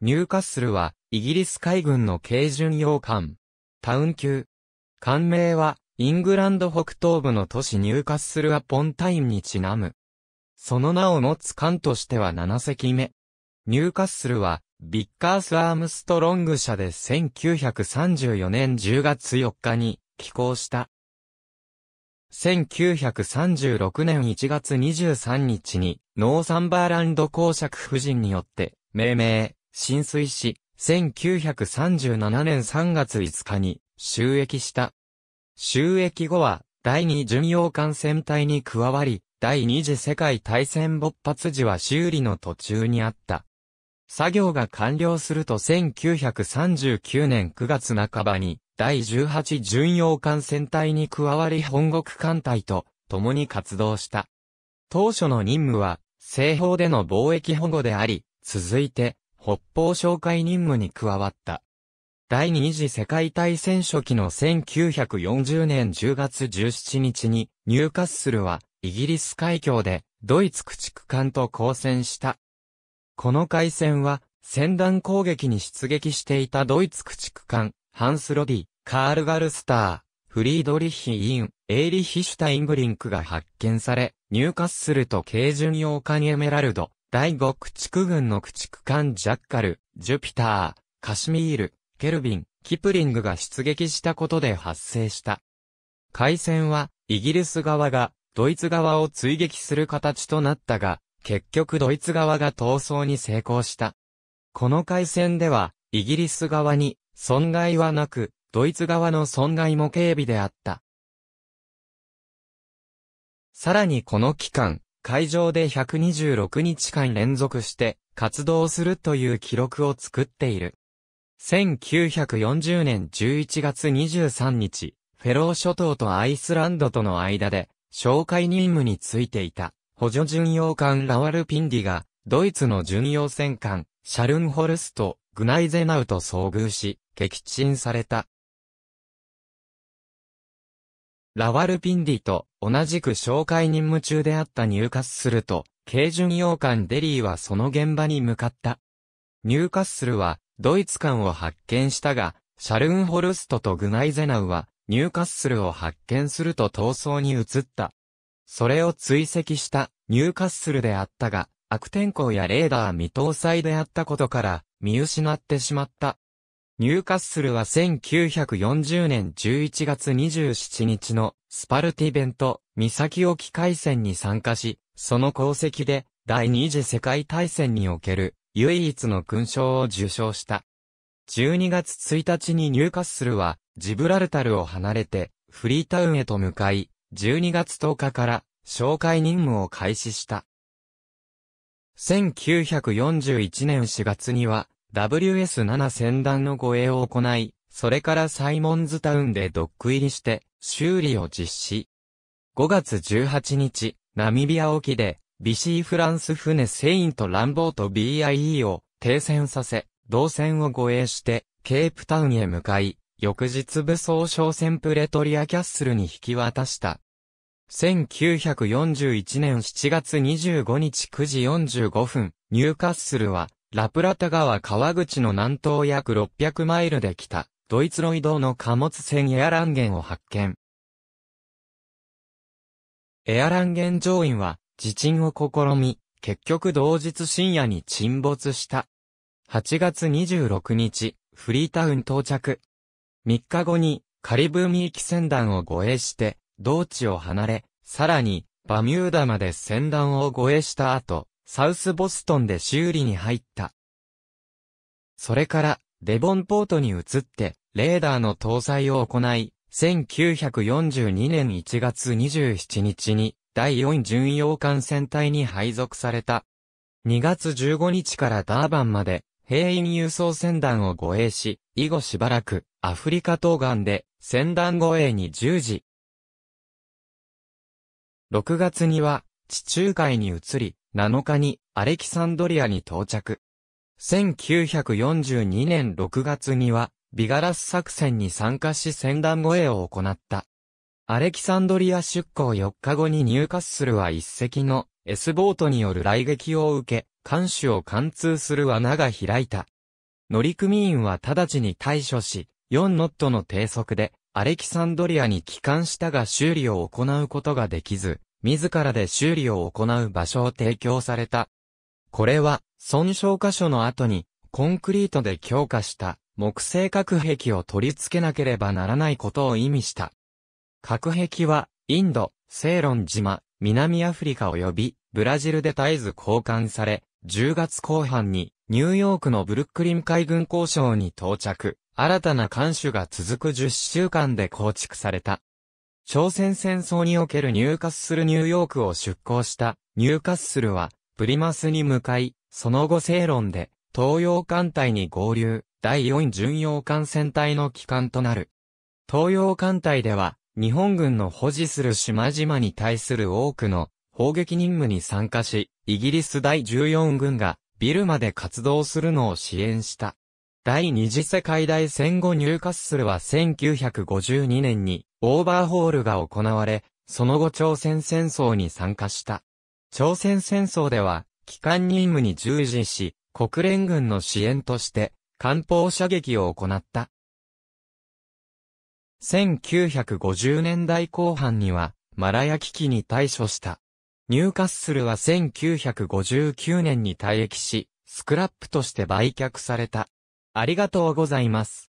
ニューカッスルは、イギリス海軍の軽巡洋艦。タウン級。艦名は、イングランド北東部の都市ニューカッスルアポンタインにちなむ。その名を持つ艦としては7隻目。ニューカッスルは、ビッカース・アームストロング社で1934年10月4日に寄港した。1936年1月23日にノーサンバーランド公爵夫人によって命名。浸水し、1937年3月5日に収益した。収益後は、第二巡洋艦船隊に加わり、第二次世界大戦勃発時は修理の途中にあった。作業が完了すると1939年9月半ばに、第18巡洋艦船隊に加わり本国艦隊と共に活動した。当初の任務は、西方での貿易保護であり、続いて、北方紹介任務に加わった。第二次世界大戦初期の1940年10月17日に、ニューカッスルは、イギリス海峡で、ドイツ駆逐艦と交戦した。この海戦は、戦弾攻撃に出撃していたドイツ駆逐艦、ハンス・ロディ、カール・ガルスター、フリードリヒ・イン、エイリヒ・シュタインブリンクが発見され、ニューカッスルと軽巡洋艦エメラルド、第五駆逐軍の駆逐艦ジャッカル、ジュピター、カシミール、ケルビン、キプリングが出撃したことで発生した。海戦は、イギリス側が、ドイツ側を追撃する形となったが、結局ドイツ側が闘争に成功した。この海戦では、イギリス側に、損害はなく、ドイツ側の損害も警備であった。さらにこの期間、会場で126日間連続して活動するという記録を作っている。1940年11月23日、フェロー諸島とアイスランドとの間で、紹介任務についていた、補助巡洋艦ラワルピンディが、ドイツの巡洋戦艦、シャルンホルスト、グナイゼナウと遭遇し、撃沈された。ラワルピンディと同じく紹介任務中であったニューカッスルと、軽巡洋艦デリーはその現場に向かった。ニューカッスルは、ドイツ艦を発見したが、シャルンホルストとグナイゼナウは、ニューカッスルを発見すると逃走に移った。それを追跡したニューカッスルであったが、悪天候やレーダー未搭載であったことから見失ってしまった。ニューカッスルは1940年11月27日のスパルティベント、岬沖海戦に参加し、その功績で第二次世界大戦における唯一の勲章を受章した。12月1日にニューカッスルはジブラルタルを離れてフリータウンへと向かい、12月10日から紹介任務を開始した。1941年4月には WS7 船団の護衛を行い、それからサイモンズタウンでドック入りして、修理を実施。5月18日、ナミビア沖で、ビシーフランス船セイント・ランボート BIE を停戦させ、同船を護衛して、ケープタウンへ向かい、翌日武装商船プレトリアキャッスルに引き渡した。1941年7月25日9時45分、ニューカッスルは、ラプラタ川川口の南東約600マイルで来た、ドイツロイドの貨物船エアランゲンを発見。エアランゲン乗員は、自沈を試み、結局同日深夜に沈没した。8月26日、フリータウン到着。3日後に、カリブ海機船団を護衛して、同地を離れ、さらに、バミューダまで船団を護衛した後、サウスボストンで修理に入った。それから、デボンポートに移って、レーダーの搭載を行い、1942年1月27日に、第4巡洋艦船隊に配属された。2月15日からダーバンまで、兵員輸送船団を護衛し、以後しばらく、アフリカ東岸で、船団護衛に従事。6月には、地中海に移り、7日にアレキサンドリアに到着。1942年6月には、ビガラス作戦に参加し戦団護衛を行った。アレキサンドリア出港4日後に入荷するは一隻の S ボートによる雷撃を受け、艦首を貫通する穴が開いた。乗組員は直ちに対処し、4ノットの低速で、アレキサンドリアに帰還したが修理を行うことができず、自らで修理を行う場所を提供された。これは、損傷箇所の後に、コンクリートで強化した木製核壁を取り付けなければならないことを意味した。核壁は、インド、セーロン島、南アフリカ及び、ブラジルで絶えず交換され、10月後半に、ニューヨークのブルックリン海軍交渉に到着、新たな艦首が続く10週間で構築された。朝鮮戦争における入ッするニューヨークを出港したニューカッスルは、プリマスに向かい、その後正論で、東洋艦隊に合流、第4巡洋艦船隊の機関となる。東洋艦隊では、日本軍の保持する島々に対する多くの砲撃任務に参加し、イギリス第14軍がビルマで活動するのを支援した。第二次世界大戦後ニューカッスルは1952年にオーバーホールが行われ、その後朝鮮戦争に参加した。朝鮮戦争では、機関任務に従事し、国連軍の支援として、艦砲射撃を行った。1950年代後半には、マラヤ危機に対処した。ニューカッスルは1959年に退役し、スクラップとして売却された。ありがとうございます。